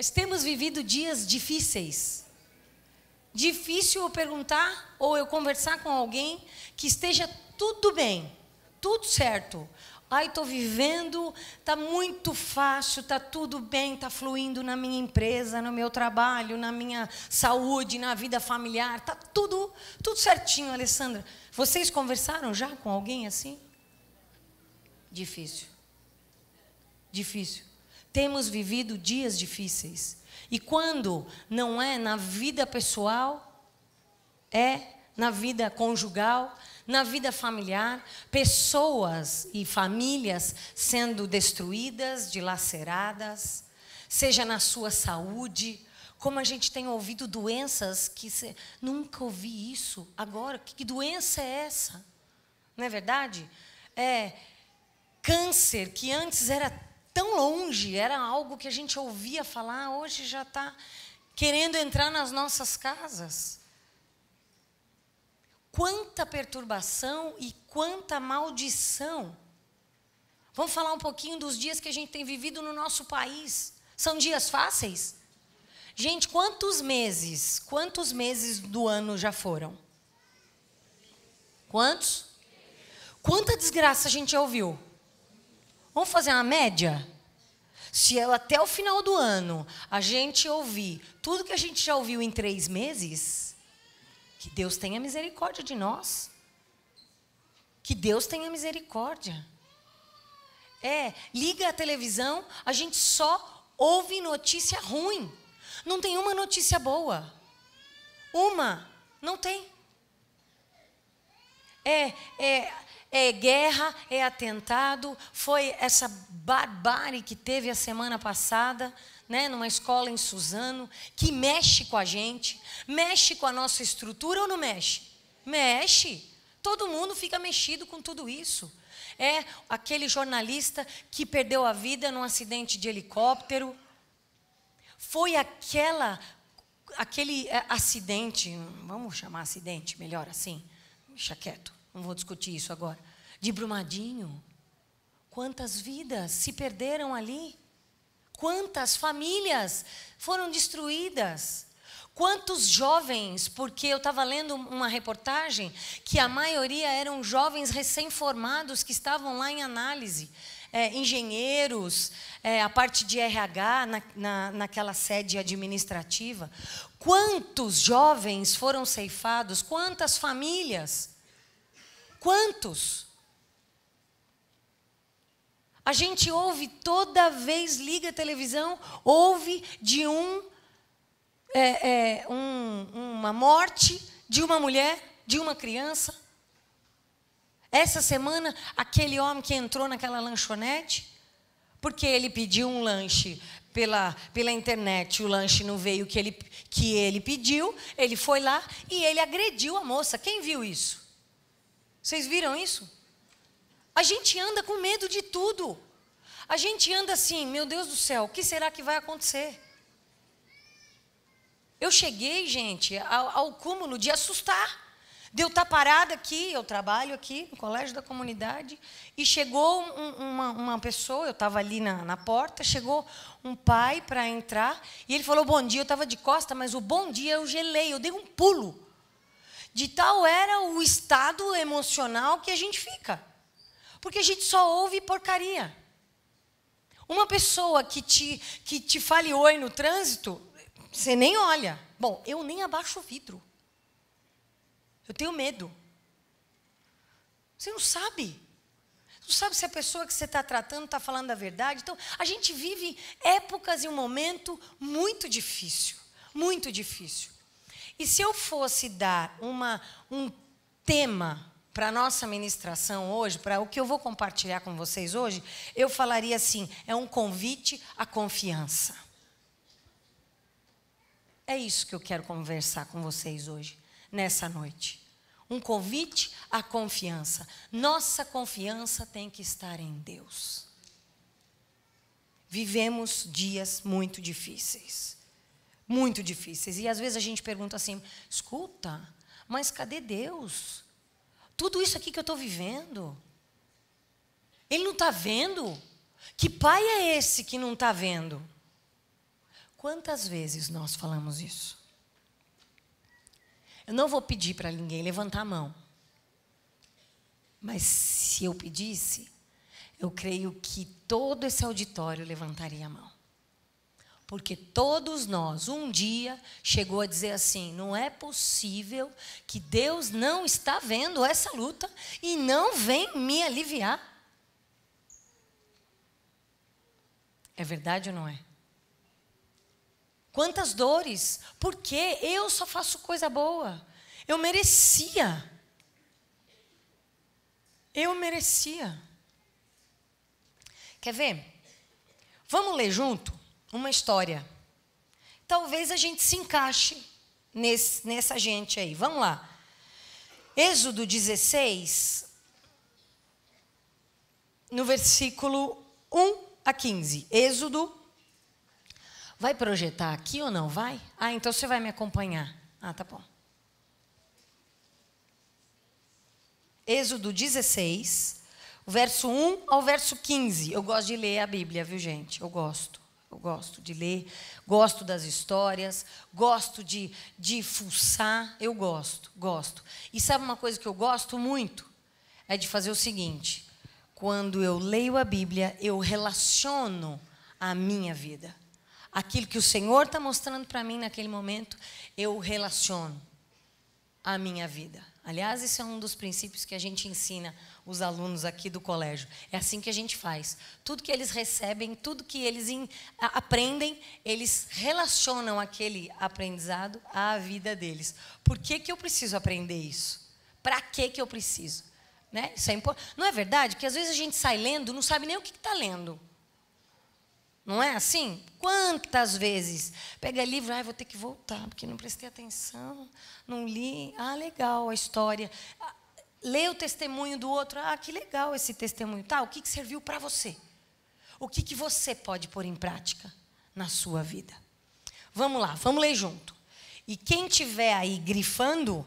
Nós temos vivido dias difíceis. Difícil eu perguntar ou eu conversar com alguém que esteja tudo bem, tudo certo. Ai, estou vivendo, está muito fácil, está tudo bem, está fluindo na minha empresa, no meu trabalho, na minha saúde, na vida familiar, está tudo, tudo certinho, Alessandra. Vocês conversaram já com alguém assim? Difícil. Difícil. Temos vivido dias difíceis. E quando não é na vida pessoal, é na vida conjugal, na vida familiar, pessoas e famílias sendo destruídas, dilaceradas, seja na sua saúde, como a gente tem ouvido doenças que se... nunca ouvi isso agora. Que doença é essa? Não é verdade? É câncer que antes era tão longe, era algo que a gente ouvia falar, hoje já está querendo entrar nas nossas casas. Quanta perturbação e quanta maldição. Vamos falar um pouquinho dos dias que a gente tem vivido no nosso país. São dias fáceis? Gente, quantos meses, quantos meses do ano já foram? Quantos? Quanta desgraça a gente já ouviu? Vamos fazer uma média? Se eu, até o final do ano a gente ouvir tudo que a gente já ouviu em três meses, que Deus tenha misericórdia de nós. Que Deus tenha misericórdia. É, liga a televisão, a gente só ouve notícia ruim. Não tem uma notícia boa. Uma, não tem. É, é, é guerra, é atentado, foi essa barbárie que teve a semana passada, né, numa escola em Suzano, que mexe com a gente, mexe com a nossa estrutura ou não mexe? Mexe. Todo mundo fica mexido com tudo isso. É aquele jornalista que perdeu a vida num acidente de helicóptero. Foi aquela aquele é, acidente, vamos chamar acidente, melhor assim, deixa quieto não vou discutir isso agora, de Brumadinho. Quantas vidas se perderam ali? Quantas famílias foram destruídas? Quantos jovens, porque eu estava lendo uma reportagem que a maioria eram jovens recém-formados que estavam lá em análise, é, engenheiros, é, a parte de RH na, na, naquela sede administrativa. Quantos jovens foram ceifados? Quantas famílias? Quantos? A gente ouve toda vez, liga a televisão, ouve de um, é, é, um, uma morte de uma mulher, de uma criança. Essa semana, aquele homem que entrou naquela lanchonete, porque ele pediu um lanche pela, pela internet, o lanche não veio que ele, que ele pediu, ele foi lá e ele agrediu a moça. Quem viu isso? Vocês viram isso? A gente anda com medo de tudo. A gente anda assim, meu Deus do céu, o que será que vai acontecer? Eu cheguei, gente, ao, ao cúmulo de assustar. Deu eu estar parada aqui, eu trabalho aqui no colégio da comunidade, e chegou um, uma, uma, pessoa, eu estava ali na, na porta, chegou um pai para entrar, e ele falou bom dia, eu estava de costa, mas o bom dia eu gelei, eu dei um pulo. De tal era o estado emocional que a gente fica. Porque a gente só ouve porcaria. Uma pessoa que te, que te fale oi no trânsito, você nem olha. Bom, eu nem abaixo o vidro. Eu tenho medo. Você não sabe. Você não sabe se a pessoa que você está tratando está falando a verdade. Então, a gente vive épocas e um momento muito difícil. Muito difícil. E se eu fosse dar uma, um tema para nossa ministração hoje, para o que eu vou compartilhar com vocês hoje, eu falaria assim: é um convite à confiança. É isso que eu quero conversar com vocês hoje, nessa noite. Um convite à confiança. Nossa confiança tem que estar em Deus. Vivemos dias muito difíceis muito difíceis. E às vezes a gente pergunta assim: escuta, mas cadê Deus? Tudo isso aqui que eu estou vivendo, Ele não está vendo? Que pai é esse que não está vendo? Quantas vezes nós falamos isso? Eu não vou pedir para ninguém levantar a mão. Mas se eu pedisse, eu creio que todo esse auditório levantaria a mão. Porque todos nós, um dia, chegou a dizer assim: não é possível que Deus não está vendo essa luta e não vem me aliviar. É verdade ou não é? Quantas dores, porque eu só faço coisa boa. Eu merecia. Eu merecia. Quer ver? Vamos ler junto? uma história. Talvez a gente se encaixe nesse, nessa gente aí. Vamos lá. Êxodo 16, no versículo 1 a 15. Êxodo. Vai projetar aqui ou não? Vai? Ah, então você vai me acompanhar. Ah, tá bom. Êxodo 16, verso 1 ao verso 15. Eu gosto de ler a Bíblia, viu, gente? Eu gosto. Eu gosto de ler, gosto das histórias, gosto de, de fuçar. Eu gosto, gosto. E sabe uma coisa que eu gosto muito? É de fazer o seguinte: quando eu leio a Bíblia, eu relaciono a minha vida. Aquilo que o Senhor está mostrando para mim naquele momento, eu relaciono a minha vida. Aliás, esse é um dos princípios que a gente ensina os alunos aqui do colégio. É assim que a gente faz. Tudo que eles recebem, tudo que eles aprendem, eles relacionam aquele aprendizado à vida deles. Por que, que eu preciso aprender isso? Para que, que eu preciso? Né? Isso é impor... Não é verdade? Que às vezes a gente sai lendo, não sabe nem o que está lendo. Não é assim? Quantas vezes? Pega livro, ah, vou ter que voltar, porque não prestei atenção, não li. Ah, legal a história. Ah, lê o testemunho do outro. Ah, que legal esse testemunho. Tá, o que, que serviu para você? O que, que você pode pôr em prática na sua vida? Vamos lá, vamos ler junto. E quem tiver aí grifando,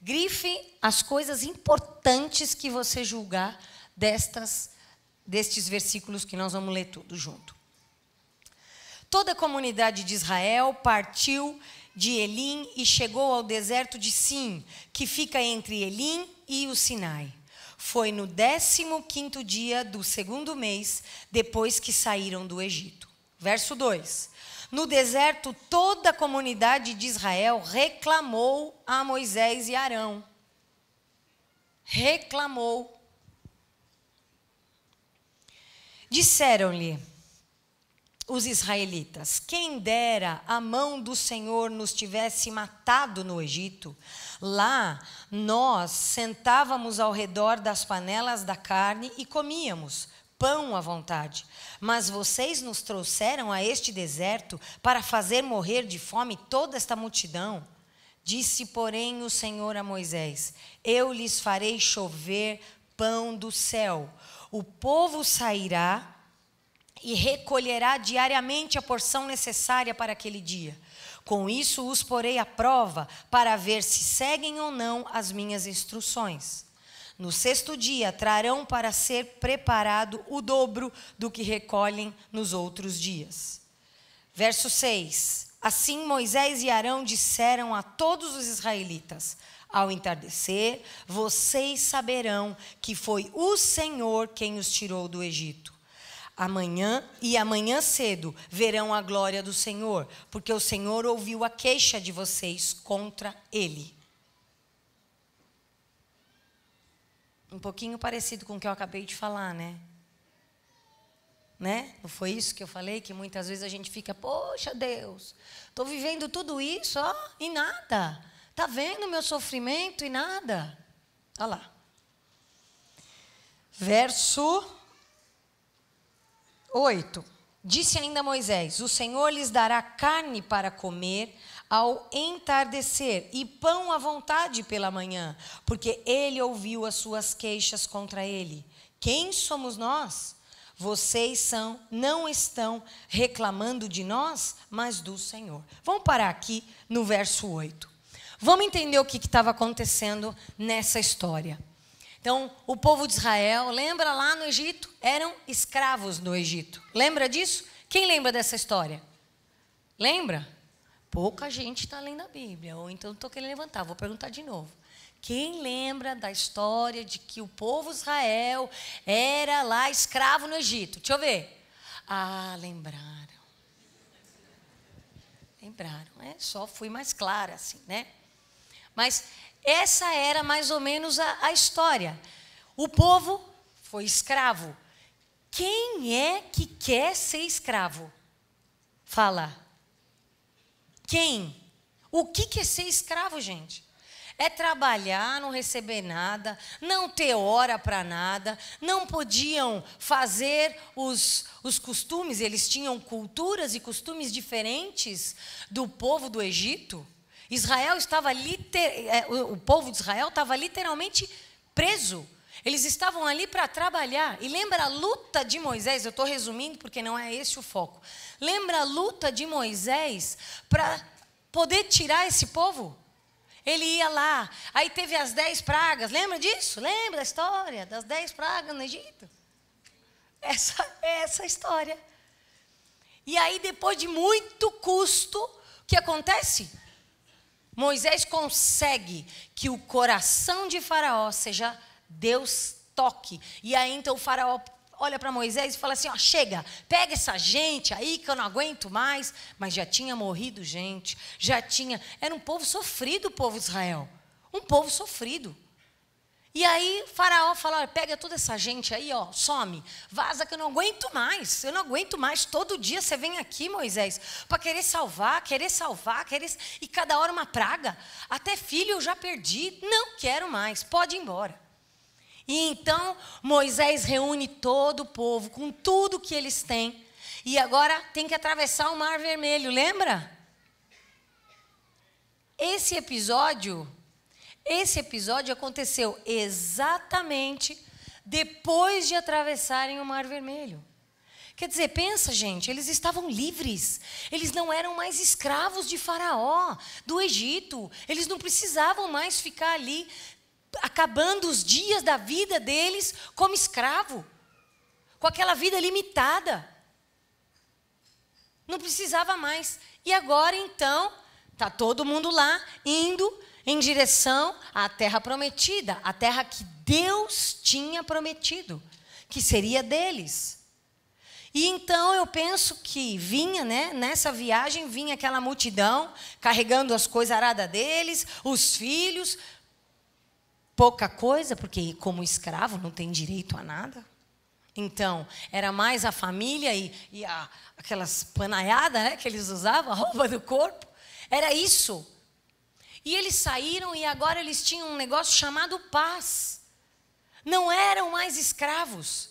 grife as coisas importantes que você julgar destas, destes versículos que nós vamos ler tudo junto. Toda a comunidade de Israel partiu de Elim e chegou ao deserto de Sim, que fica entre Elim e o Sinai. Foi no 15 dia do segundo mês, depois que saíram do Egito. Verso 2. No deserto, toda a comunidade de Israel reclamou a Moisés e Arão. Reclamou. Disseram-lhe: os israelitas: Quem dera a mão do Senhor nos tivesse matado no Egito. Lá nós sentávamos ao redor das panelas da carne e comíamos pão à vontade. Mas vocês nos trouxeram a este deserto para fazer morrer de fome toda esta multidão. Disse, porém, o Senhor a Moisés: Eu lhes farei chover pão do céu. O povo sairá e recolherá diariamente a porção necessária para aquele dia. Com isso os porei à prova, para ver se seguem ou não as minhas instruções. No sexto dia trarão para ser preparado o dobro do que recolhem nos outros dias. Verso 6: Assim Moisés e Arão disseram a todos os israelitas: Ao entardecer, vocês saberão que foi o Senhor quem os tirou do Egito. Amanhã e amanhã cedo verão a glória do Senhor, porque o Senhor ouviu a queixa de vocês contra ele. Um pouquinho parecido com o que eu acabei de falar, né? Né? Não foi isso que eu falei? Que muitas vezes a gente fica, poxa Deus, estou vivendo tudo isso ó, e nada. Está vendo meu sofrimento e nada. Olha lá. Verso 8. Disse ainda Moisés: O Senhor lhes dará carne para comer ao entardecer e pão à vontade pela manhã, porque ele ouviu as suas queixas contra ele. Quem somos nós? Vocês são, não estão reclamando de nós, mas do Senhor. Vamos parar aqui no verso 8. Vamos entender o que estava acontecendo nessa história. Então, o povo de Israel, lembra lá no Egito? Eram escravos no Egito. Lembra disso? Quem lembra dessa história? Lembra? Pouca gente está lendo a Bíblia, ou então estou querendo levantar, vou perguntar de novo. Quem lembra da história de que o povo de Israel era lá escravo no Egito? Deixa eu ver. Ah, lembraram. Lembraram, né? Só fui mais clara assim, né? Mas essa era mais ou menos a, a história. O povo foi escravo. Quem é que quer ser escravo? Fala. Quem? O que, é ser escravo, gente? É trabalhar, não receber nada, não ter hora para nada, não podiam fazer os, os costumes, eles tinham culturas e costumes diferentes do povo do Egito. Israel estava liter... É, o povo de Israel estava literalmente preso. Eles estavam ali para trabalhar. E lembra a luta de Moisés? Eu estou resumindo porque não é esse o foco. Lembra a luta de Moisés para poder tirar esse povo? Ele ia lá. Aí teve as dez pragas. Lembra disso? Lembra a história das dez pragas no Egito? Essa é essa história. E aí, depois de muito custo, o que acontece? Moisés consegue que o coração de Faraó seja Deus toque. E aí então o Faraó olha para Moisés e fala assim: ó, chega, pega essa gente aí que eu não aguento mais. Mas já tinha morrido gente, já tinha. Era um povo sofrido, o povo de Israel. Um povo sofrido. E aí Faraó fala: olha, pega toda essa gente aí, ó, some, vaza que eu não aguento mais. Eu não aguento mais. Todo dia você vem aqui, Moisés, para querer salvar, querer salvar, querer e cada hora uma praga. Até filho eu já perdi, não quero mais. Pode ir embora. E então Moisés reúne todo o povo com tudo que eles têm. E agora tem que atravessar o Mar Vermelho, lembra? Esse episódio esse episódio aconteceu exatamente depois de atravessarem o Mar Vermelho. Quer dizer, pensa, gente, eles estavam livres. Eles não eram mais escravos de Faraó, do Egito. Eles não precisavam mais ficar ali acabando os dias da vida deles como escravo, com aquela vida limitada. Não precisava mais. E agora então, tá todo mundo lá indo em direção à terra prometida, a terra que Deus tinha prometido, que seria deles. E então eu penso que vinha, né, nessa viagem vinha aquela multidão carregando as coisas arada deles, os filhos, pouca coisa, porque como escravo não tem direito a nada. Então, era mais a família e, e a, aquelas panaiadas né, que eles usavam, a roupa do corpo. Era isso. E eles saíram e agora eles tinham um negócio chamado paz. Não eram mais escravos.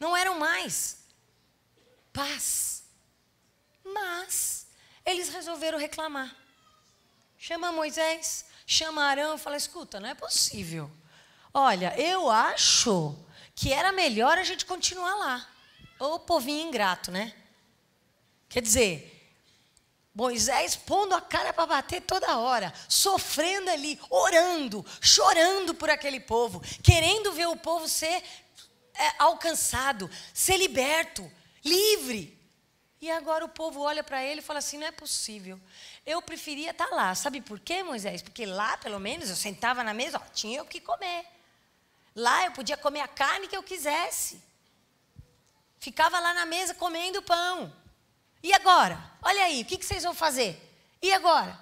Não eram mais. Paz. Mas eles resolveram reclamar. Chama Moisés, chama Arão e fala: escuta, não é possível. Olha, eu acho que era melhor a gente continuar lá. Ô povinho ingrato, né? Quer dizer, Moisés pondo a cara para bater toda hora, sofrendo ali, orando, chorando por aquele povo, querendo ver o povo ser é, alcançado, ser liberto, livre. E agora o povo olha para ele e fala assim: não é possível. Eu preferia estar tá lá. Sabe por quê, Moisés? Porque lá, pelo menos, eu sentava na mesa, ó, tinha o que comer. Lá eu podia comer a carne que eu quisesse. Ficava lá na mesa comendo pão. E agora? Olha aí, o que vocês vão fazer? E agora?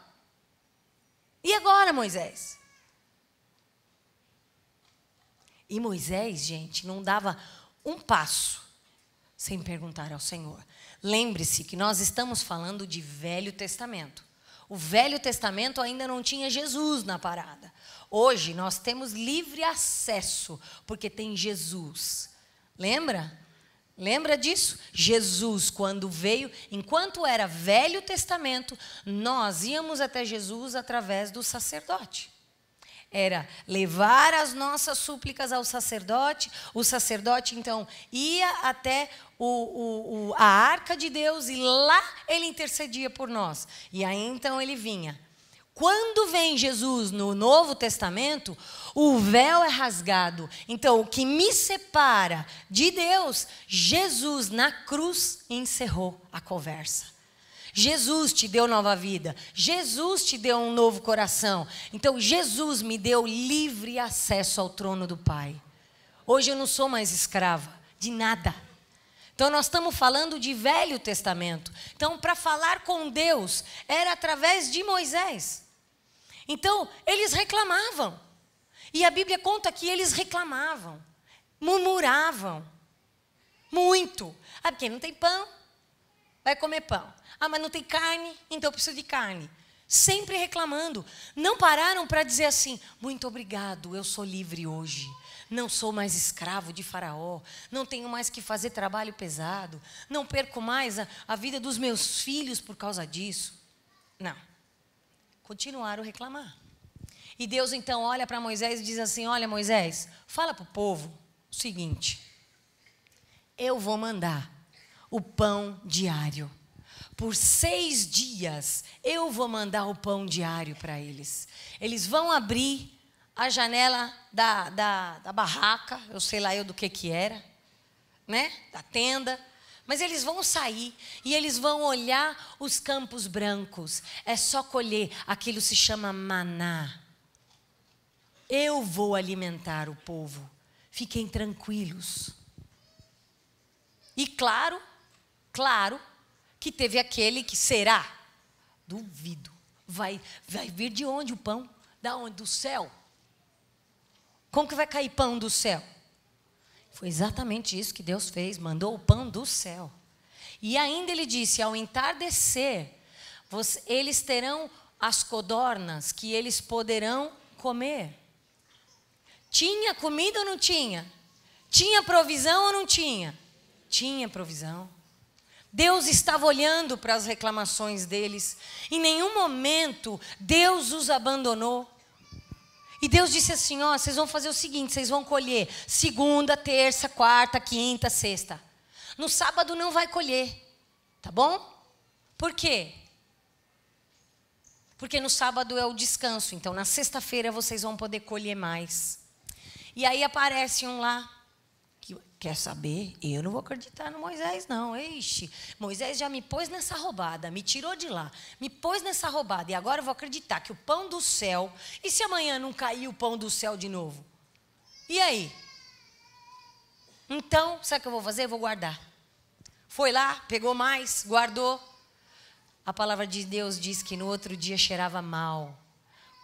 E agora, Moisés? E Moisés, gente, não dava um passo sem perguntar ao Senhor. Lembre-se que nós estamos falando de Velho Testamento. O Velho Testamento ainda não tinha Jesus na parada. Hoje nós temos livre acesso, porque tem Jesus. Lembra? Lembra disso? Jesus, quando veio, enquanto era Velho Testamento, nós íamos até Jesus através do sacerdote. Era levar as nossas súplicas ao sacerdote, o sacerdote então ia até o, o, o, a arca de Deus e lá ele intercedia por nós. E aí então ele vinha quando vem Jesus no Novo Testamento, o véu é rasgado. Então, o que me separa de Deus, Jesus na cruz encerrou a conversa. Jesus te deu nova vida. Jesus te deu um novo coração. Então, Jesus me deu livre acesso ao trono do Pai. Hoje eu não sou mais escrava de nada. Então, nós estamos falando de Velho Testamento. Então, para falar com Deus, era através de Moisés. Então, eles reclamavam. E a Bíblia conta que eles reclamavam, murmuravam. Muito. Ah, porque não tem pão, vai comer pão. Ah, mas não tem carne, então eu preciso de carne. Sempre reclamando. Não pararam para dizer assim: muito obrigado, eu sou livre hoje. Não sou mais escravo de Faraó. Não tenho mais que fazer trabalho pesado. Não perco mais a, a vida dos meus filhos por causa disso. Não continuaram a reclamar. E Deus então olha para Moisés e diz assim: Olha, Moisés, fala para o povo o seguinte: Eu vou mandar o pão diário. Por seis dias eu vou mandar o pão diário para eles. Eles vão abrir a janela da, da, da barraca, eu sei lá eu do que que era, né? Da tenda mas eles vão sair e eles vão olhar os campos brancos. É só colher. Aquilo se chama maná. Eu vou alimentar o povo. Fiquem tranquilos. E claro, claro, que teve aquele que será. Duvido. Vai, vai vir de onde o pão? Da onde? Do céu. Como que vai cair pão do céu? Foi exatamente isso que Deus fez, mandou o pão do céu. E ainda ele disse: ao entardecer, eles terão as codornas que eles poderão comer. Tinha comida ou não tinha? Tinha provisão ou não tinha? Tinha provisão. Deus estava olhando para as reclamações deles. Em nenhum momento Deus os abandonou. E Deus disse assim: ó, vocês vão fazer o seguinte, vocês vão colher segunda, terça, quarta, quinta, sexta. No sábado não vai colher, tá bom? Por quê? Porque no sábado é o descanso, então na sexta-feira vocês vão poder colher mais. E aí aparece um lá, Quer saber? Eu não vou acreditar no Moisés, não. Ixi, Moisés já me pôs nessa roubada, me tirou de lá, me pôs nessa roubada, e agora eu vou acreditar que o pão do céu. E se amanhã não cair o pão do céu de novo? E aí? Então, sabe o que eu vou fazer? Eu vou guardar. Foi lá, pegou mais, guardou. A palavra de Deus diz que no outro dia cheirava mal.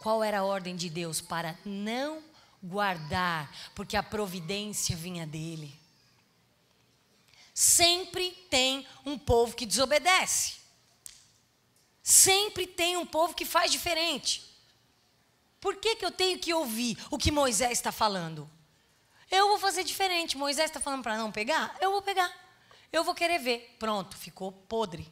Qual era a ordem de Deus? Para não guardar, porque a providência vinha dele. Sempre tem um povo que desobedece. Sempre tem um povo que faz diferente. Por que, que eu tenho que ouvir o que Moisés está falando? Eu vou fazer diferente. Moisés está falando para não pegar? Eu vou pegar. Eu vou querer ver. Pronto, ficou podre.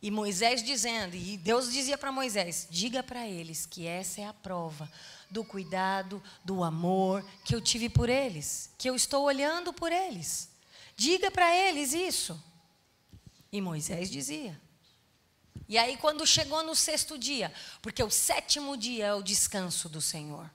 E Moisés dizendo, e Deus dizia para Moisés: diga para eles que essa é a prova do cuidado, do amor que eu tive por eles, que eu estou olhando por eles. Diga para eles isso. E Moisés dizia. E aí, quando chegou no sexto dia, porque o sétimo dia é o descanso do Senhor.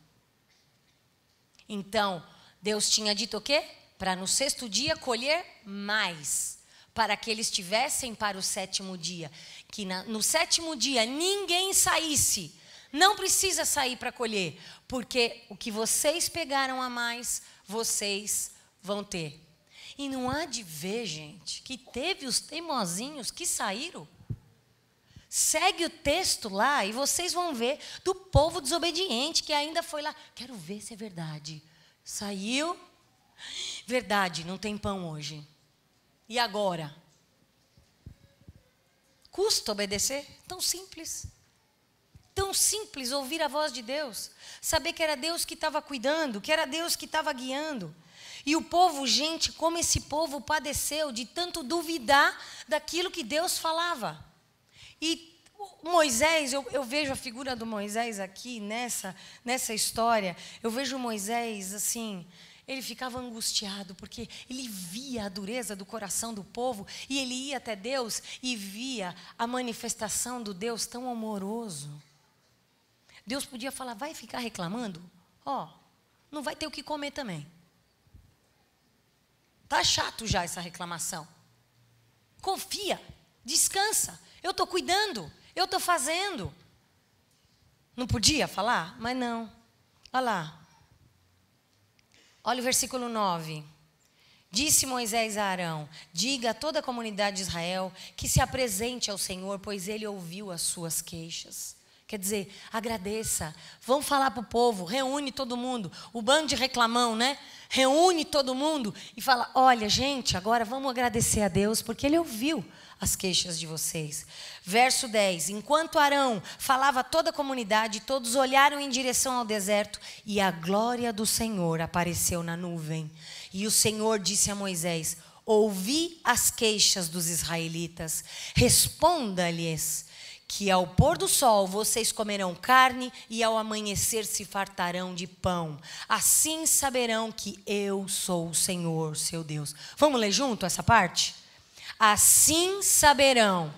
Então, Deus tinha dito o quê? Para no sexto dia colher mais para que eles tivessem para o sétimo dia, que na, no sétimo dia ninguém saísse. Não precisa sair para colher, porque o que vocês pegaram a mais, vocês vão ter. E não há de ver, gente, que teve os teimosinhos que saíram. Segue o texto lá e vocês vão ver do povo desobediente que ainda foi lá. Quero ver se é verdade. Saiu. Verdade, não tem pão hoje. E agora? Custa obedecer? Tão simples. Tão simples ouvir a voz de Deus. Saber que era Deus que estava cuidando, que era Deus que estava guiando. E o povo, gente, como esse povo padeceu de tanto duvidar daquilo que Deus falava. E Moisés, eu, eu, vejo a figura do Moisés aqui nessa, nessa história, eu vejo Moisés assim, ele ficava angustiado porque ele via a dureza do coração do povo e ele ia até Deus e via a manifestação do Deus tão amoroso. Deus podia falar: vai ficar reclamando? Ó, oh, não vai ter o que comer também. Tá chato já essa reclamação. Confia, descansa. Eu estou cuidando, eu estou fazendo. Não podia falar? Mas não. Olha lá, Olha o versículo 9. Disse Moisés a Arão: Diga a toda a comunidade de Israel que se apresente ao Senhor, pois ele ouviu as suas queixas. Quer dizer, agradeça. Vão falar para o povo, reúne todo mundo. O bando de reclamão, né? Reúne todo mundo e fala: Olha, gente, agora vamos agradecer a Deus, porque ele ouviu as queixas de vocês. Verso 10: Enquanto Arão falava toda a comunidade, todos olharam em direção ao deserto, e a glória do Senhor apareceu na nuvem. E o Senhor disse a Moisés: Ouvi as queixas dos israelitas, responda-lhes que ao pôr do sol vocês comerão carne e ao amanhecer se fartarão de pão. Assim saberão que eu sou o Senhor, seu Deus. Vamos ler junto essa parte? Assim saberão.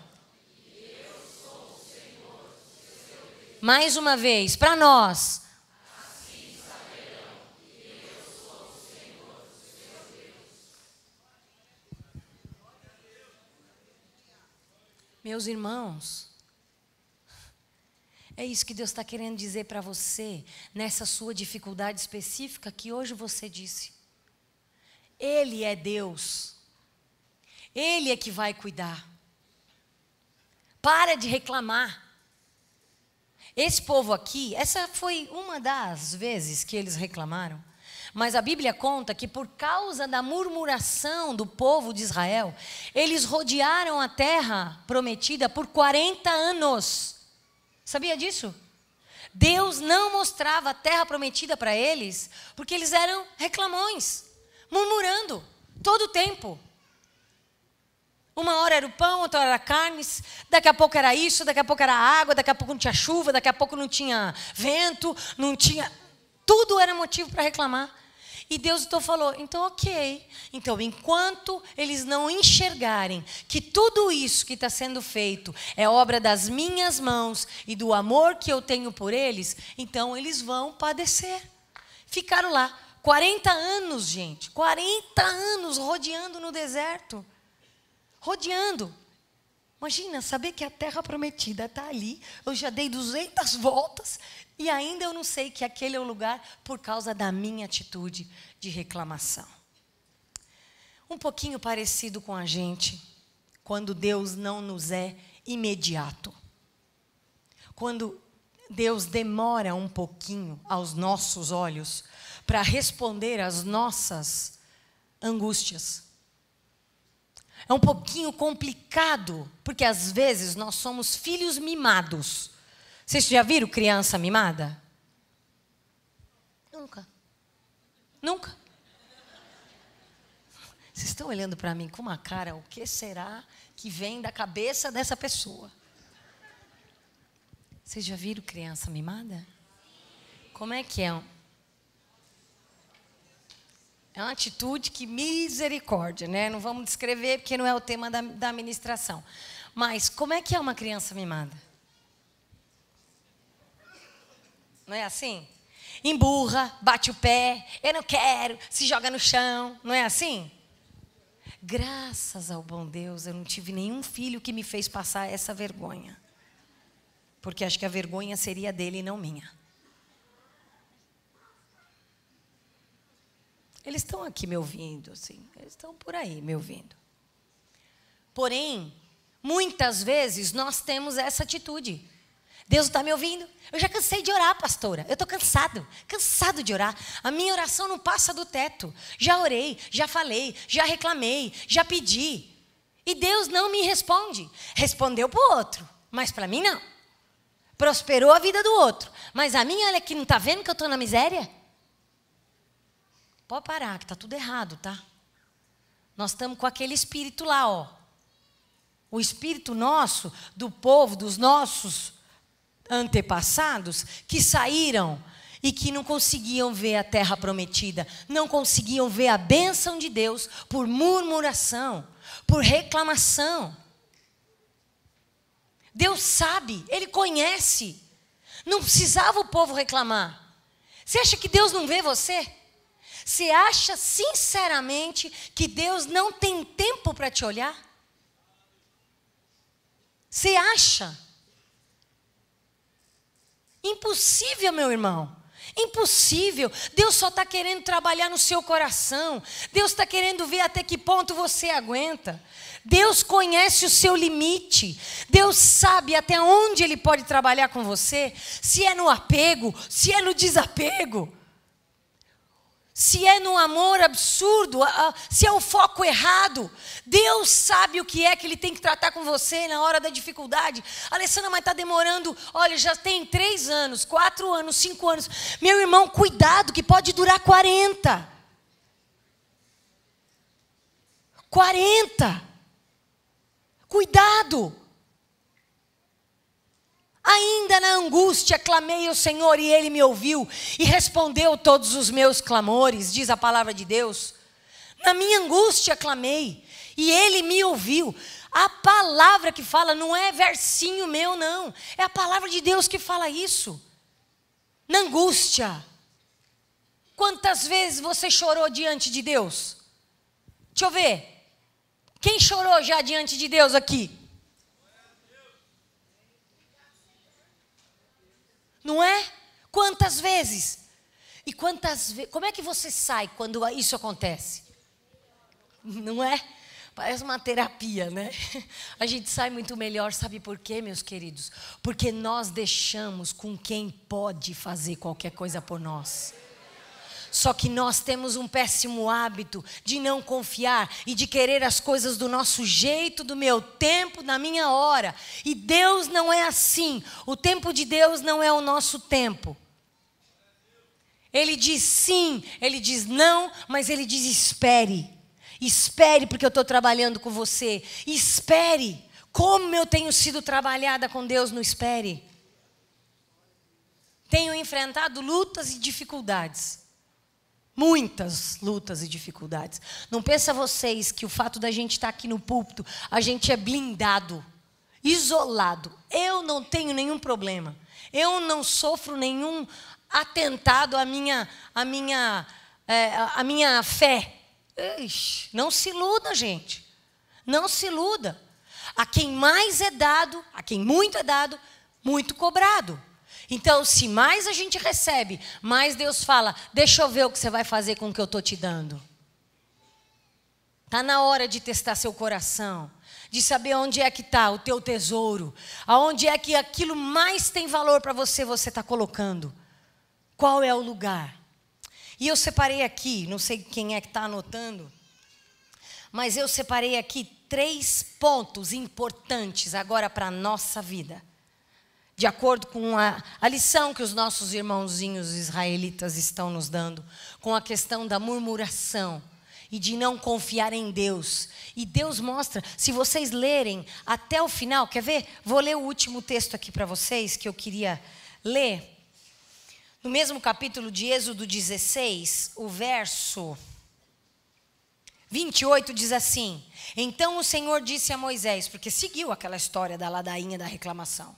Mais uma vez, para nós. Assim Meus irmãos, é isso que Deus está querendo dizer para você nessa sua dificuldade específica que hoje você disse. Ele é Deus. Ele é que vai cuidar. Para de reclamar. Esse povo aqui, essa foi uma das vezes que eles reclamaram. Mas a Bíblia conta que por causa da murmuração do povo de Israel, eles rodearam a terra prometida por 40 anos. Sabia disso? Deus não mostrava a terra prometida para eles, porque eles eram reclamões, murmurando todo o tempo. Uma hora era o pão, outra hora era carnes, daqui a pouco era isso, daqui a pouco era água, daqui a pouco não tinha chuva, daqui a pouco não tinha vento, não tinha. Tudo era motivo para reclamar. E Deus então falou: então, ok. Então, enquanto eles não enxergarem que tudo isso que está sendo feito é obra das minhas mãos e do amor que eu tenho por eles, então eles vão padecer. Ficaram lá 40 anos, gente, 40 anos rodeando no deserto rodeando. Imagina saber que a terra prometida está ali, eu já dei 200 voltas e ainda eu não sei que aquele é o lugar por causa da minha atitude de reclamação. Um pouquinho parecido com a gente, quando Deus não nos é imediato. Quando Deus demora um pouquinho aos nossos olhos para responder às nossas angústias é um pouquinho complicado, porque às vezes nós somos filhos mimados. Vocês já viram criança mimada? Nunca. Nunca. Vocês estão olhando para mim com uma cara, o que será que vem da cabeça dessa pessoa? Vocês já viram criança mimada? Como é que é? É uma atitude que misericórdia, né? Não vamos descrever porque não é o tema da, da administração. Mas como é que é uma criança mimada? Não é assim? Emburra, bate o pé, eu não quero, se joga no chão, não é assim? Graças ao bom Deus, eu não tive nenhum filho que me fez passar essa vergonha. Porque acho que a vergonha seria dele e não minha. Eles estão aqui me ouvindo, assim. Eles estão por aí me ouvindo. Porém, muitas vezes nós temos essa atitude. Deus está me ouvindo. Eu já cansei de orar, pastora. Eu estou cansado, cansado de orar. A minha oração não passa do teto. Já orei, já falei, já reclamei, já pedi. E Deus não me responde. Respondeu para o outro, mas para mim não. Prosperou a vida do outro. Mas a minha, olha que não está vendo que eu estou na miséria? Pode parar, que está tudo errado, tá? Nós estamos com aquele espírito lá, ó. O espírito nosso, do povo, dos nossos antepassados, que saíram e que não conseguiam ver a terra prometida, não conseguiam ver a bênção de Deus por murmuração, por reclamação. Deus sabe, Ele conhece. Não precisava o povo reclamar. Você acha que Deus não vê você? Você acha sinceramente que Deus não tem tempo para te olhar? Você acha? Impossível, meu irmão. Impossível. Deus só está querendo trabalhar no seu coração. Deus está querendo ver até que ponto você aguenta. Deus conhece o seu limite. Deus sabe até onde Ele pode trabalhar com você. Se é no apego, se é no desapego se é no amor absurdo, se é o foco errado. Deus sabe o que é que Ele tem que tratar com você na hora da dificuldade. Alessandra, mas está demorando. Olha, já tem três anos, quatro anos, cinco anos. Meu irmão, cuidado, que pode durar 40. 40. Cuidado. Ainda na angústia clamei ao Senhor e ele me ouviu e respondeu todos os meus clamores, diz a palavra de Deus. Na minha angústia clamei e ele me ouviu. A palavra que fala não é versinho meu, não. É a palavra de Deus que fala isso. Na angústia. Quantas vezes você chorou diante de Deus? Deixa eu ver. Quem chorou já diante de Deus aqui? Não é? Quantas vezes? E quantas vezes? Como é que você sai quando isso acontece? Não é? Parece uma terapia, né? A gente sai muito melhor, sabe por quê, meus queridos? Porque nós deixamos com quem pode fazer qualquer coisa por nós. Só que nós temos um péssimo hábito de não confiar e de querer as coisas do nosso jeito, do meu tempo, na minha hora. E Deus não é assim. O tempo de Deus não é o nosso tempo. Ele diz sim, ele diz não, mas ele diz espere. Espere, porque eu estou trabalhando com você. Espere. Como eu tenho sido trabalhada com Deus no espere. Tenho enfrentado lutas e dificuldades muitas lutas e dificuldades. Não pensa vocês que o fato da gente estar tá aqui no púlpito, a gente é blindado, isolado. Eu não tenho nenhum problema. Eu não sofro nenhum atentado à minha, à minha, é, à minha fé. Ixi, não se iluda, gente. Não se iluda. A quem mais é dado, a quem muito é dado, muito cobrado. Então, se mais a gente recebe, mais Deus fala: deixa eu ver o que você vai fazer com o que eu estou te dando. Está na hora de testar seu coração, de saber onde é que está o teu tesouro, aonde é que aquilo mais tem valor para você, você está colocando. Qual é o lugar? E eu separei aqui, não sei quem é que está anotando, mas eu separei aqui três pontos importantes agora para a nossa vida de acordo com a, a lição que os nossos irmãozinhos israelitas estão nos dando, com a questão da murmuração e de não confiar em Deus. E Deus mostra, se vocês lerem até o final, quer ver? Vou ler o último texto aqui para vocês que eu queria ler. No mesmo capítulo de Êxodo 16, o verso 28 diz assim: Então o Senhor disse a Moisés, porque seguiu aquela história da ladainha da reclamação.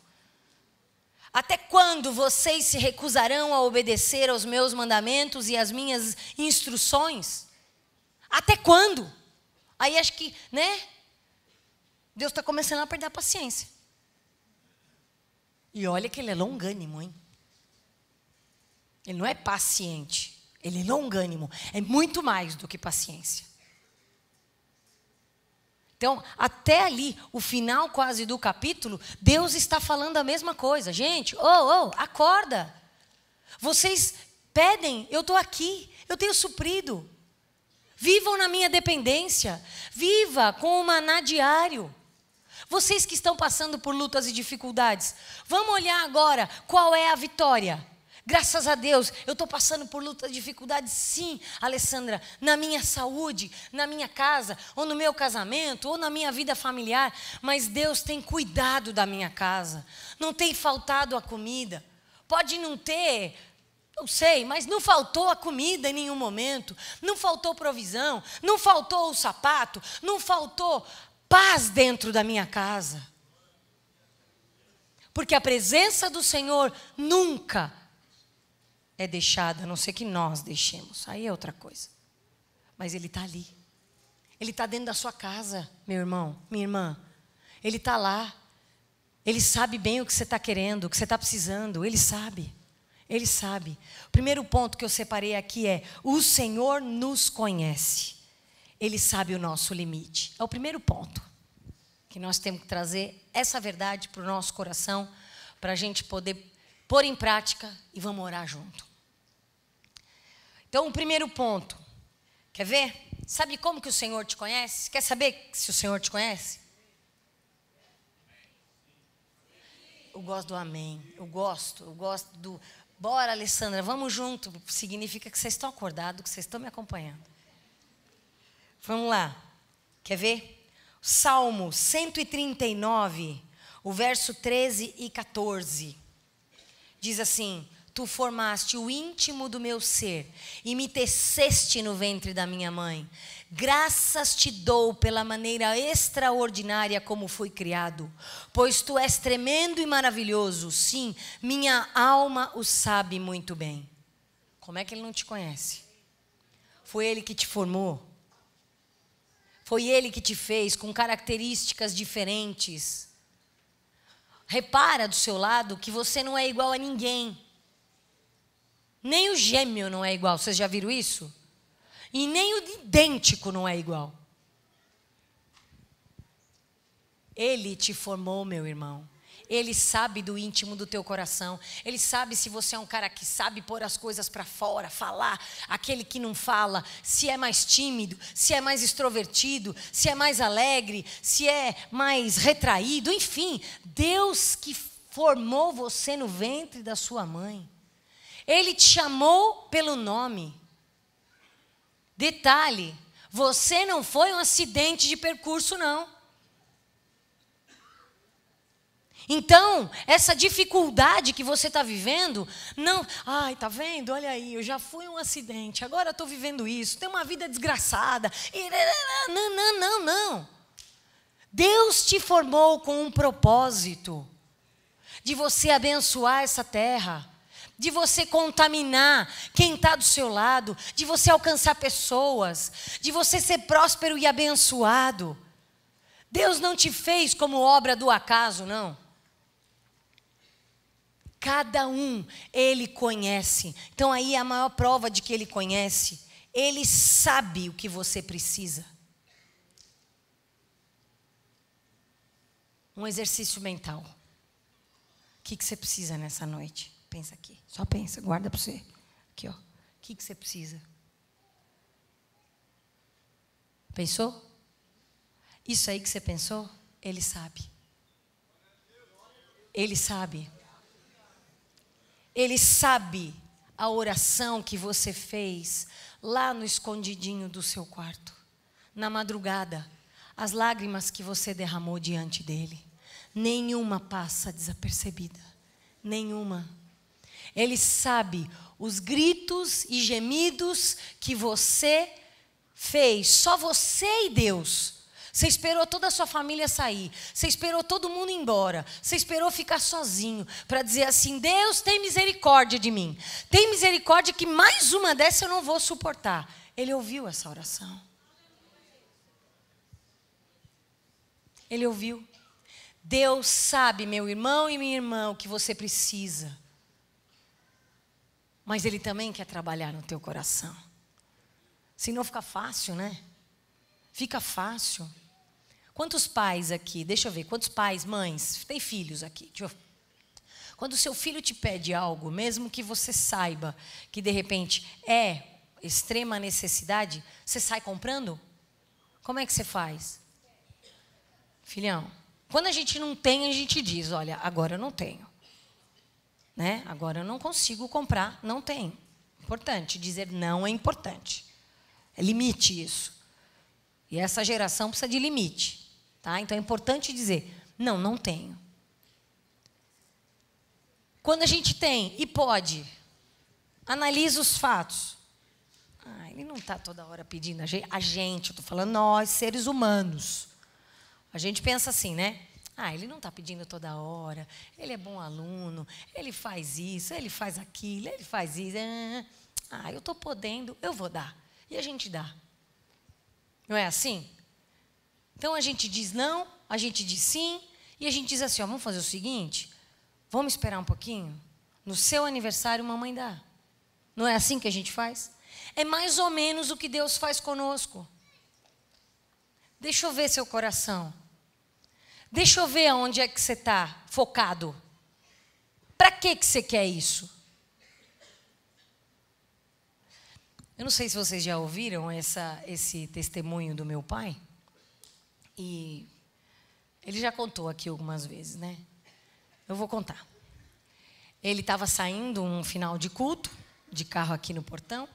Até quando vocês se recusarão a obedecer aos meus mandamentos e às minhas instruções? Até quando? Aí acho que, né? Deus está começando a perder a paciência. E olha que ele é longânimo, hein? Ele não é paciente, ele é longânimo. É muito mais do que paciência. Então, até ali, o final quase do capítulo, Deus está falando a mesma coisa. Gente, oh, oh, acorda. Vocês pedem, eu estou aqui, eu tenho suprido. Vivam na minha dependência, viva com o maná diário. Vocês que estão passando por lutas e dificuldades, vamos olhar agora qual é a vitória. Graças a Deus, eu estou passando por luta, dificuldade, sim, Alessandra, na minha saúde, na minha casa, ou no meu casamento, ou na minha vida familiar, mas Deus tem cuidado da minha casa. Não tem faltado a comida. Pode não ter não sei, mas não faltou a comida em nenhum momento, não faltou provisão, não faltou o sapato, não faltou paz dentro da minha casa. Porque a presença do Senhor nunca é deixada, a não ser que nós deixemos. Aí é outra coisa. Mas ele está ali. Ele está dentro da sua casa, meu irmão, minha irmã. Ele está lá. Ele sabe bem o que você está querendo, o que você está precisando. Ele sabe. Ele sabe. O primeiro ponto que eu separei aqui é: o Senhor nos conhece. Ele sabe o nosso limite. É o primeiro ponto que nós temos que trazer essa verdade para o nosso coração, para a gente poder pôr em prática e vamos orar junto. Então, o primeiro ponto. Quer ver? Sabe como que o Senhor te conhece? Quer saber se o Senhor te conhece? Eu gosto do amém. Eu gosto, eu gosto do Bora, Alessandra, vamos junto. Significa que vocês estão acordados, que vocês estão me acompanhando. Vamos lá. Quer ver? Salmo 139, o verso 13 e 14. Diz assim: Tu formaste o íntimo do meu ser e me teceste no ventre da minha mãe. Graças te dou pela maneira extraordinária como fui criado, pois tu és tremendo e maravilhoso. Sim, minha alma o sabe muito bem. Como é que ele não te conhece? Foi ele que te formou. Foi ele que te fez com características diferentes. Repara do seu lado que você não é igual a ninguém. Nem o gêmeo não é igual. Vocês já viram isso? E nem o idêntico não é igual. Ele te formou, meu irmão. Ele sabe do íntimo do teu coração. Ele sabe se você é um cara que sabe pôr as coisas para fora, falar, aquele que não fala, se é mais tímido, se é mais extrovertido, se é mais alegre, se é mais retraído, enfim, Deus que formou você no ventre da sua mãe. Ele te chamou pelo nome. Detalhe, você não foi um acidente de percurso, não. Então, essa dificuldade que você está vivendo, não. Ai, tá vendo? Olha aí, eu já fui um acidente, agora estou vivendo isso, tenho uma vida desgraçada. Não, não, não, não. Deus te formou com um propósito de você abençoar essa terra de você contaminar quem está do seu lado, de você alcançar pessoas, de você ser próspero e abençoado. Deus não te fez como obra do acaso, não. Cada um ele conhece. Então aí é a maior prova de que ele conhece. Ele sabe o que você precisa. Um exercício mental. O que, que você precisa nessa noite? Pensa aqui. Só pensa, guarda para você. Aqui, ó. O que, que você precisa? Pensou? Isso aí que você pensou, ele sabe. Ele sabe. Ele sabe a oração que você fez lá no escondidinho do seu quarto, na madrugada, as lágrimas que você derramou diante dele. Nenhuma passa desapercebida, nenhuma. Ele sabe os gritos e gemidos que você fez, só você e Deus você esperou toda a sua família sair. Você esperou todo mundo embora. Você esperou ficar sozinho para dizer assim: Deus tem misericórdia de mim. Tem misericórdia que mais uma dessa eu não vou suportar. Ele ouviu essa oração. Ele ouviu. Deus sabe, meu irmão e minha irmã, o que você precisa. Mas Ele também quer trabalhar no teu coração. Senão fica fácil, né? Fica fácil. Quantos pais aqui, deixa eu ver, quantos pais, mães, tem filhos aqui? Deixa eu... Quando o seu filho te pede algo, mesmo que você saiba que de repente é extrema necessidade, você sai comprando? Como é que você faz? Filhão, quando a gente não tem, a gente diz: olha, agora eu não tenho. Né? Agora eu não consigo comprar, não tem. Importante, dizer não é importante. É limite isso. E essa geração precisa de limite. Tá? Então é importante dizer: não, não tenho. Quando a gente tem e pode, analisa os fatos. Ah, ele não está toda hora pedindo a gente, a gente eu estou falando nós, seres humanos. A gente pensa assim, né? Ah, ele não está pedindo toda hora, ele é bom aluno, ele faz isso, ele faz aquilo, ele faz isso. Ah, ah, ah. ah eu estou podendo, eu vou dar. E a gente dá. Não é assim? Então a gente diz não, a gente diz sim, e a gente diz assim: ó, vamos fazer o seguinte, vamos esperar um pouquinho? No seu aniversário, mamãe dá. Não é assim que a gente faz? É mais ou menos o que Deus faz conosco. Deixa eu ver seu coração. Deixa eu ver aonde é que você está focado. Para que, que você quer isso? Eu não sei se vocês já ouviram essa, esse testemunho do meu pai. E ele já contou aqui algumas vezes, né? Eu vou contar. Ele estava saindo um final de culto, de carro aqui no portão,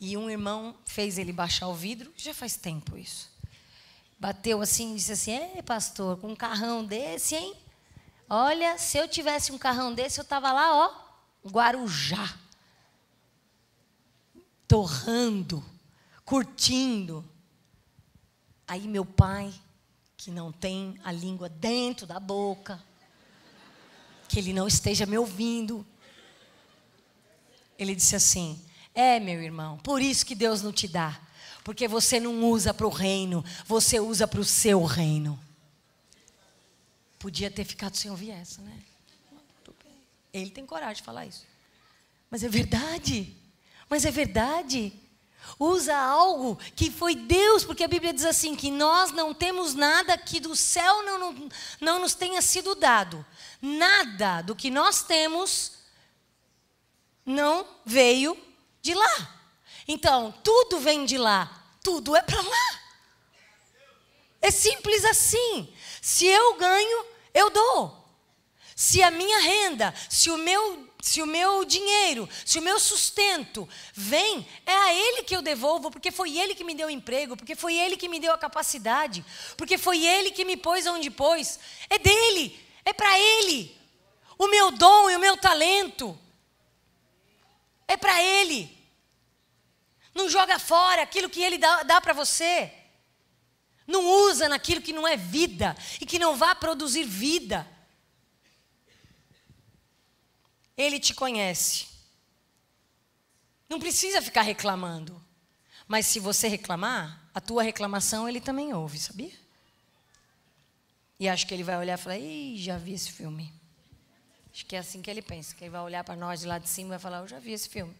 e um irmão fez ele baixar o vidro, já faz tempo isso. Bateu assim e disse assim: "Ei, pastor, com um carrão desse, hein? Olha, se eu tivesse um carrão desse, eu estava lá, ó, Guarujá. Torrando, curtindo. Aí meu pai que não tem a língua dentro da boca, que ele não esteja me ouvindo. Ele disse assim: É, meu irmão, por isso que Deus não te dá, porque você não usa para o reino, você usa para o seu reino. Podia ter ficado sem ouvir essa, né? Ele tem coragem de falar isso. Mas é verdade. Mas é verdade. Usa algo que foi Deus, porque a Bíblia diz assim: que nós não temos nada que do céu não, não, não nos tenha sido dado. Nada do que nós temos não veio de lá. Então, tudo vem de lá, tudo é para lá. É simples assim. Se eu ganho, eu dou. Se a minha renda, se o meu se o meu dinheiro, se o meu sustento vem, é a Ele que eu devolvo, porque foi Ele que me deu o emprego, porque foi Ele que me deu a capacidade, porque foi Ele que me pôs onde pôs. É dele, é para Ele. O meu dom e o meu talento é para Ele. Não joga fora aquilo que Ele dá, dá para você. Não usa naquilo que não é vida e que não vai produzir vida. Ele te conhece. Não precisa ficar reclamando. Mas se você reclamar, a tua reclamação ele também ouve, sabia? E acho que ele vai olhar e falar: Ih, já vi esse filme. Acho que é assim que ele pensa, que ele vai olhar para nós de lá de cima e vai falar: Eu já vi esse filme.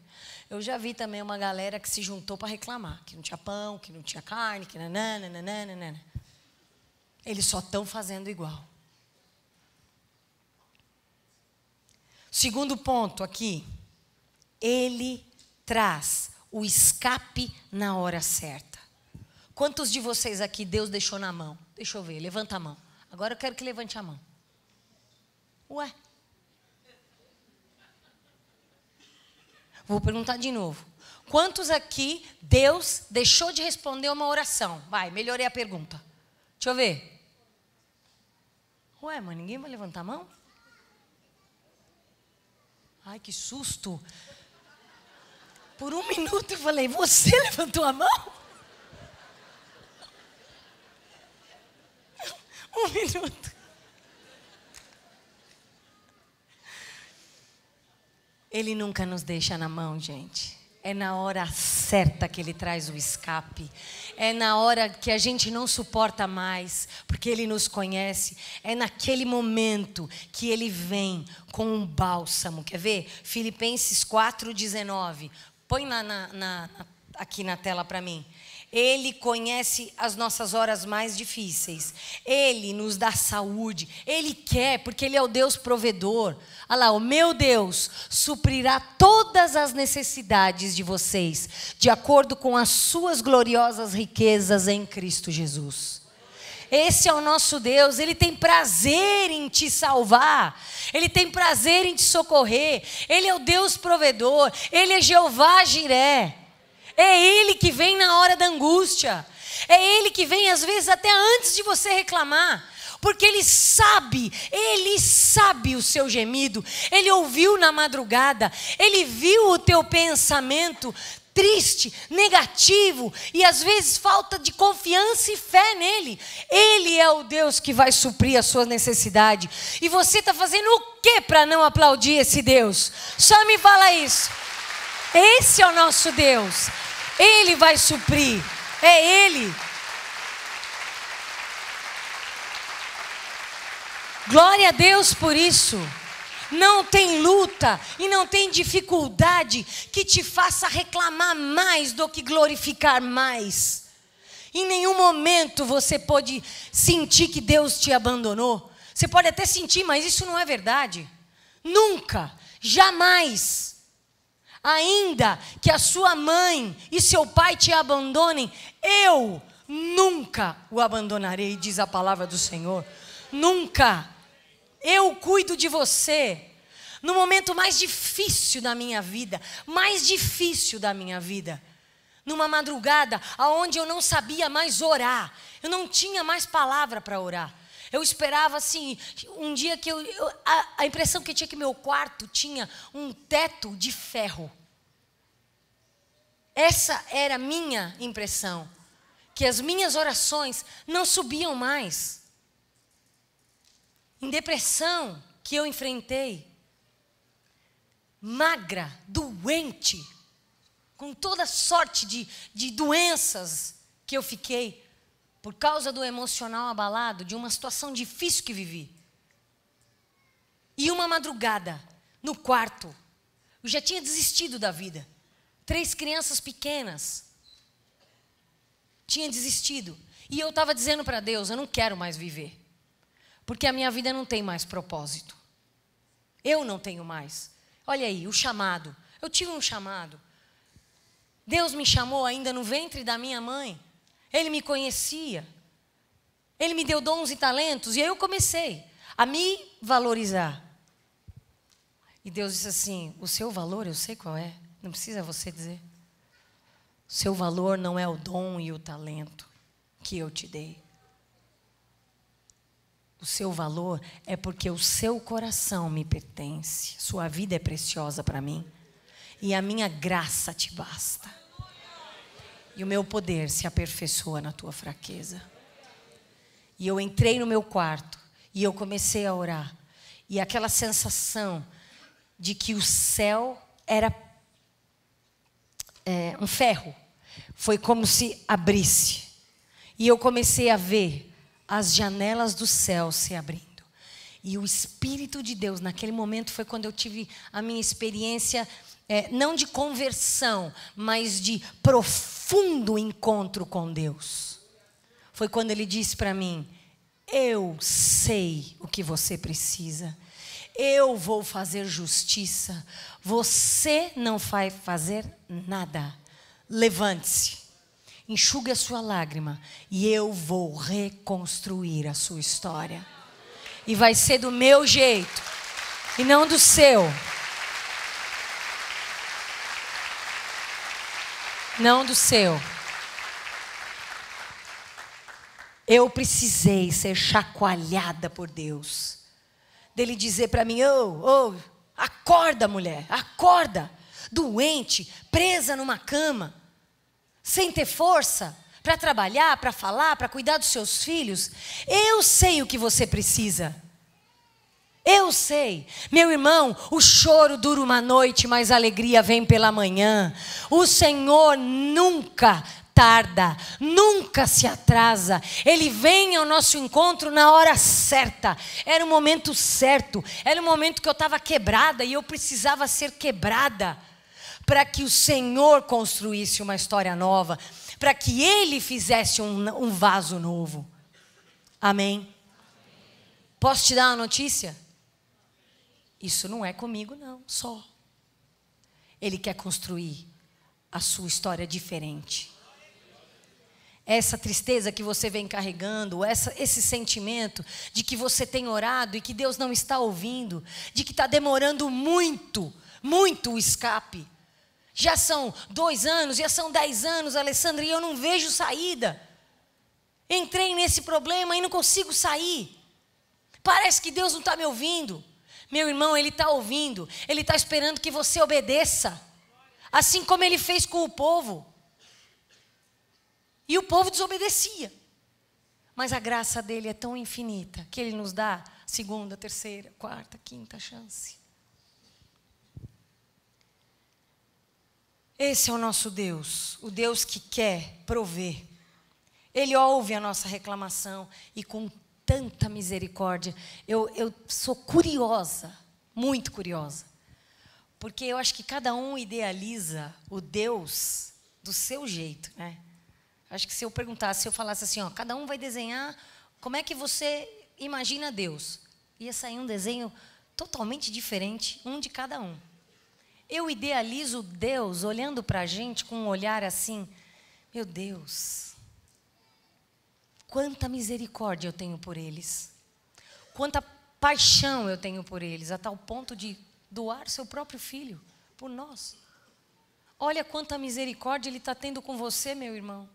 Eu já vi também uma galera que se juntou para reclamar, que não tinha pão, que não tinha carne, que nananana. Eles só estão fazendo igual. Segundo ponto aqui, ele traz o escape na hora certa. Quantos de vocês aqui Deus deixou na mão? Deixa eu ver, levanta a mão. Agora eu quero que levante a mão. Ué? Vou perguntar de novo. Quantos aqui Deus deixou de responder uma oração? Vai, melhorei a pergunta. Deixa eu ver. Ué, mas ninguém vai levantar a mão? Ai, que susto! Por um minuto eu falei: Você levantou a mão? Um minuto. Ele nunca nos deixa na mão, gente. É na hora certa que ele traz o escape. É na hora que a gente não suporta mais, porque ele nos conhece. É naquele momento que ele vem com um bálsamo. Quer ver? Filipenses 4,19. Põe na, na, aqui na tela para mim. Ele conhece as nossas horas mais difíceis. Ele nos dá saúde. Ele quer, porque Ele é o Deus provedor. Olha lá, o meu Deus suprirá todas as necessidades de vocês, de acordo com as suas gloriosas riquezas em Cristo Jesus. Esse é o nosso Deus, Ele tem prazer em te salvar, Ele tem prazer em te socorrer, Ele é o Deus provedor, Ele é Jeová Jiré. É Ele que vem na hora da angústia. É Ele que vem, às vezes, até antes de você reclamar. Porque Ele sabe, Ele sabe o seu gemido. Ele ouviu na madrugada, Ele viu o teu pensamento triste, negativo e às vezes falta de confiança e fé nele. Ele é o Deus que vai suprir a sua necessidade. E você está fazendo o que para não aplaudir esse Deus? Só me fala isso. Esse é o nosso Deus. Ele vai suprir. É Ele. Glória a Deus por isso. Não tem luta e não tem dificuldade que te faça reclamar mais do que glorificar mais. Em nenhum momento você pode sentir que Deus te abandonou. Você pode até sentir, mas isso não é verdade. Nunca, jamais ainda que a sua mãe e seu pai te abandonem, eu nunca o abandonarei, diz a palavra do Senhor. Nunca. Eu cuido de você. No momento mais difícil da minha vida, mais difícil da minha vida, numa madrugada aonde eu não sabia mais orar, eu não tinha mais palavra para orar. Eu esperava assim, um dia que eu, eu a, a impressão que eu tinha é que meu quarto tinha um teto de ferro. Essa era a minha impressão, que as minhas orações não subiam mais. Em depressão que eu enfrentei, magra, doente, com toda sorte de, de doenças que eu fiquei, por causa do emocional abalado, de uma situação difícil que vivi. E uma madrugada, no quarto, eu já tinha desistido da vida. Três crianças pequenas. Tinha desistido. E eu estava dizendo para Deus: eu não quero mais viver. Porque a minha vida não tem mais propósito. Eu não tenho mais. Olha aí, o chamado. Eu tive um chamado. Deus me chamou ainda no ventre da minha mãe. Ele me conhecia. Ele me deu dons e talentos. E aí eu comecei a me valorizar. E Deus disse assim: O seu valor eu sei qual é. Não precisa você dizer. O seu valor não é o dom e o talento que eu te dei. O seu valor é porque o seu coração me pertence. Sua vida é preciosa para mim. E a minha graça te basta. E o meu poder se aperfeiçoa na tua fraqueza. E eu entrei no meu quarto e eu comecei a orar. E aquela sensação de que o céu era é, um ferro foi como se abrisse. E eu comecei a ver as janelas do céu se abrindo. E o Espírito de Deus, naquele momento, foi quando eu tive a minha experiência, é, não de conversão, mas de profundo encontro com Deus. Foi quando ele disse para mim: Eu sei o que você precisa. Eu vou fazer justiça. Você não vai fazer nada. Levante-se, enxugue a sua lágrima e eu vou reconstruir a sua história e vai ser do meu jeito e não do seu. Não do seu. Eu precisei ser chacoalhada por Deus. Dele dizer para mim: "Oh, oh, acorda, mulher, acorda. Doente, presa numa cama, sem ter força, para trabalhar, para falar, para cuidar dos seus filhos. Eu sei o que você precisa. Eu sei, meu irmão, o choro dura uma noite, mas a alegria vem pela manhã. O Senhor nunca tarda, nunca se atrasa. Ele vem ao nosso encontro na hora certa. Era o momento certo, era o momento que eu estava quebrada e eu precisava ser quebrada para que o Senhor construísse uma história nova para que ele fizesse um, um vaso novo. Amém? Posso te dar uma notícia? Isso não é comigo, não, só. Ele quer construir a sua história diferente. Essa tristeza que você vem carregando, essa, esse sentimento de que você tem orado e que Deus não está ouvindo, de que está demorando muito, muito o escape. Já são dois anos, já são dez anos, Alessandra, e eu não vejo saída. Entrei nesse problema e não consigo sair. Parece que Deus não está me ouvindo. Meu irmão, Ele está ouvindo. Ele está esperando que você obedeça. Assim como Ele fez com o povo. E o povo desobedecia. Mas a graça dele é tão infinita que ele nos dá segunda, terceira, quarta, quinta chance. Esse é o nosso Deus, o Deus que quer prover. Ele ouve a nossa reclamação e com tanta misericórdia. Eu, eu sou curiosa, muito curiosa, porque eu acho que cada um idealiza o Deus do seu jeito, né? Acho que se eu perguntasse, se eu falasse assim, ó, cada um vai desenhar como é que você imagina Deus, ia sair um desenho totalmente diferente, um de cada um. Eu idealizo Deus olhando para a gente com um olhar assim: meu Deus, quanta misericórdia eu tenho por eles, quanta paixão eu tenho por eles, a tal ponto de doar seu próprio filho por nós. Olha quanta misericórdia Ele está tendo com você, meu irmão.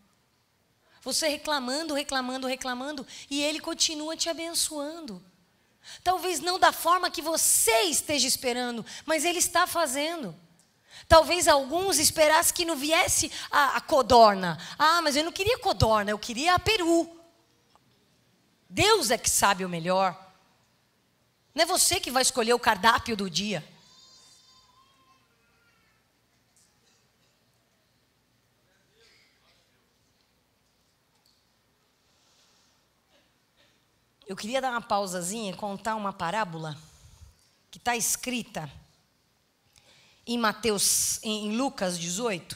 Você reclamando, reclamando, reclamando, e Ele continua te abençoando. Talvez não da forma que você esteja esperando, mas Ele está fazendo. Talvez alguns esperassem que não viesse a, a codorna. Ah, mas eu não queria codorna, eu queria a peru. Deus é que sabe o melhor. Não é você que vai escolher o cardápio do dia. Eu queria dar uma pausazinha e contar uma parábola que está escrita em Mateus, em Lucas 18.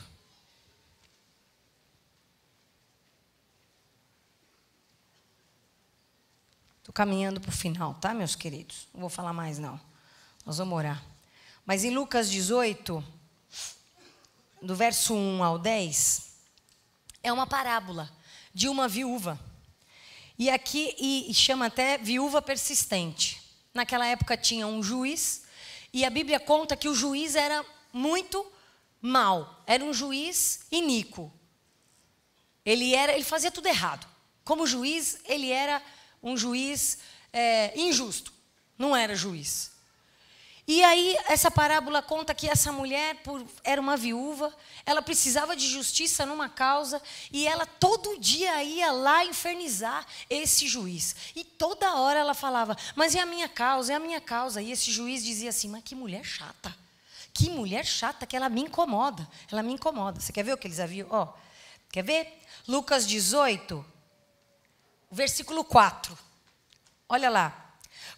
Estou caminhando para o final, tá, meus queridos? Não vou falar mais, não. Nós vamos orar. Mas em Lucas 18, do verso 1 ao 10, é uma parábola de uma viúva. E aqui e chama até viúva persistente. Naquela época tinha um juiz e a Bíblia conta que o juiz era muito mal, era um juiz iníquo. Ele era, ele fazia tudo errado. Como juiz, ele era um juiz é, injusto. Não era juiz. E aí, essa parábola conta que essa mulher por, era uma viúva, ela precisava de justiça numa causa, e ela todo dia ia lá infernizar esse juiz. E toda hora ela falava: Mas é a minha causa, é a minha causa. E esse juiz dizia assim: Mas que mulher chata, que mulher chata, que ela me incomoda, ela me incomoda. Você quer ver o que eles haviam? oh, quer ver? Lucas 18, versículo 4. Olha lá.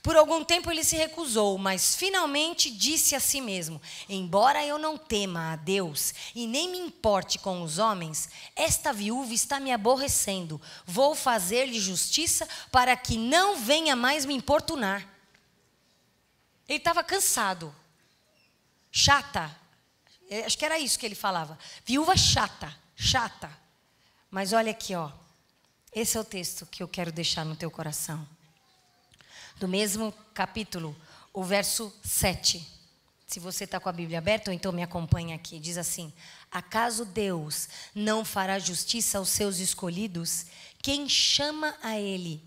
Por algum tempo ele se recusou, mas finalmente disse a si mesmo: Embora eu não tema a Deus e nem me importe com os homens, esta viúva está me aborrecendo. Vou fazer-lhe justiça para que não venha mais me importunar. Ele estava cansado, chata. É, acho que era isso que ele falava. Viúva chata, chata. Mas olha aqui, ó. Esse é o texto que eu quero deixar no teu coração do mesmo capítulo, o verso 7. Se você está com a Bíblia aberta, então me acompanha aqui. Diz assim: Acaso Deus não fará justiça aos seus escolhidos? Quem chama a Ele?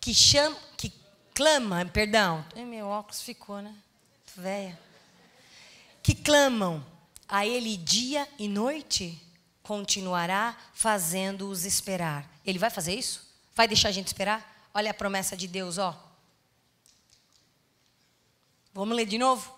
Que, chama, que clama, perdão. Meu óculos ficou, né? Véia. Que clamam a Ele dia e noite? Continuará fazendo-os esperar. Ele vai fazer isso? Vai deixar a gente esperar? Olha a promessa de Deus, ó. Vamos ler de novo?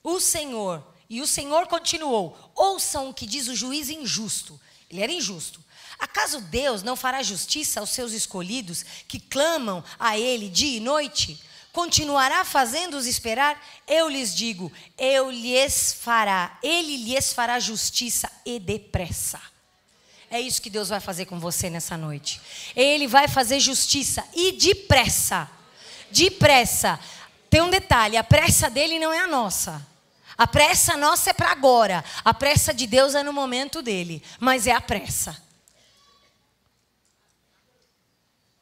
O Senhor, e o Senhor continuou: ouçam o que diz o juiz injusto. Ele era injusto. Acaso Deus não fará justiça aos seus escolhidos que clamam a Ele dia e noite? Continuará fazendo-os esperar? Eu lhes digo: eu lhes fará, Ele lhes fará justiça e depressa. É isso que Deus vai fazer com você nessa noite. Ele vai fazer justiça e depressa. Depressa. Tem um detalhe: a pressa dele não é a nossa. A pressa nossa é para agora. A pressa de Deus é no momento dele. Mas é a pressa.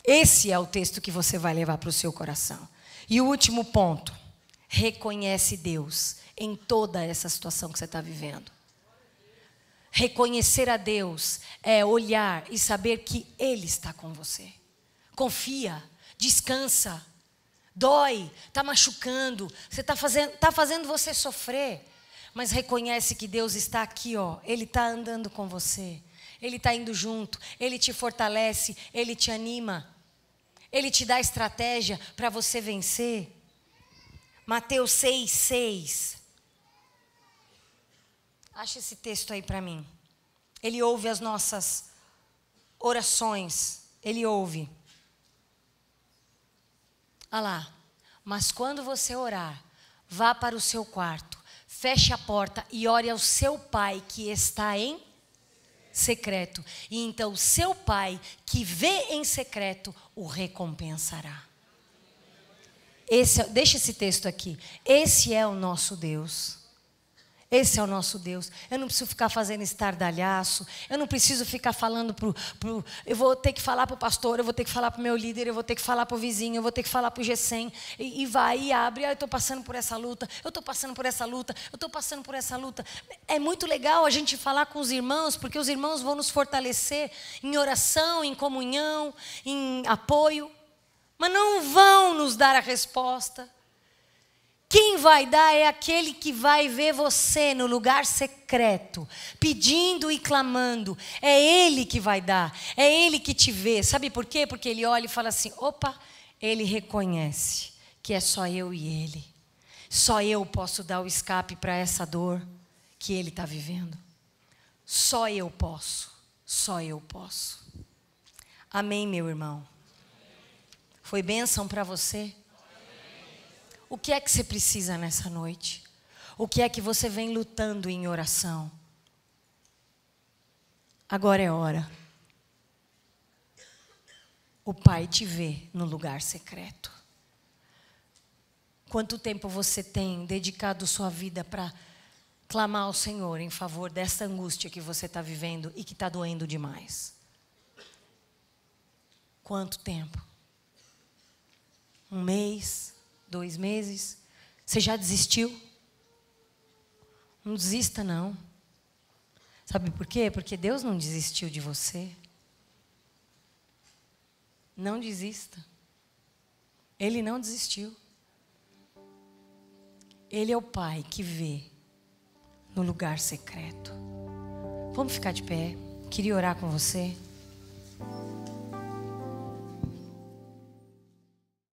Esse é o texto que você vai levar para o seu coração. E o último ponto: reconhece Deus em toda essa situação que você está vivendo. Reconhecer a Deus é olhar e saber que Ele está com você. Confia, descansa. Dói, está machucando, você está fazendo, tá fazendo você sofrer, mas reconhece que Deus está aqui, ó. Ele está andando com você, Ele está indo junto, Ele te fortalece, Ele te anima, Ele te dá estratégia para você vencer. Mateus 6, 6. Acha esse texto aí para mim. Ele ouve as nossas orações. Ele ouve. Olha lá. Mas quando você orar, vá para o seu quarto, feche a porta e ore ao seu pai que está em secreto. E então seu pai que vê em secreto o recompensará. Esse, é deixa esse texto aqui. Esse é o nosso Deus. Esse é o nosso Deus. Eu não preciso ficar fazendo estardalhaço. Eu não preciso ficar falando para o. Eu vou ter que falar para o pastor, eu vou ter que falar para o meu líder, eu vou ter que falar para o vizinho, eu vou ter que falar para o G100. E, e, vai e abre. Ah, eu estou passando por essa luta, eu estou passando por essa luta, eu estou passando por essa luta. É muito legal a gente falar com os irmãos, porque os irmãos vão nos fortalecer em oração, em comunhão, em apoio. Mas não vão nos dar a resposta. Quem vai dar é aquele que vai ver você no lugar secreto, pedindo e clamando. É ele que vai dar, é ele que te vê. Sabe por quê? Porque ele olha e fala assim: opa, ele reconhece que é só eu e ele. Só eu posso dar o escape para essa dor que ele está vivendo. Só eu posso, só eu posso. Amém, meu irmão. Foi bênção para você? O que é que você precisa nessa noite? O que é que você vem lutando em oração? Agora é hora. O Pai te vê no lugar secreto. Quanto tempo você tem dedicado sua vida para clamar ao Senhor em favor dessa angústia que você está vivendo e que está doendo demais? Quanto tempo? Um mês? dois meses? Você já desistiu? Não desista, não. Sabe por quê? Porque Deus não desistiu de você. Não desista. Ele não desistiu. Ele é o Pai que vê no lugar secreto. Vamos ficar de pé. Queria orar com você.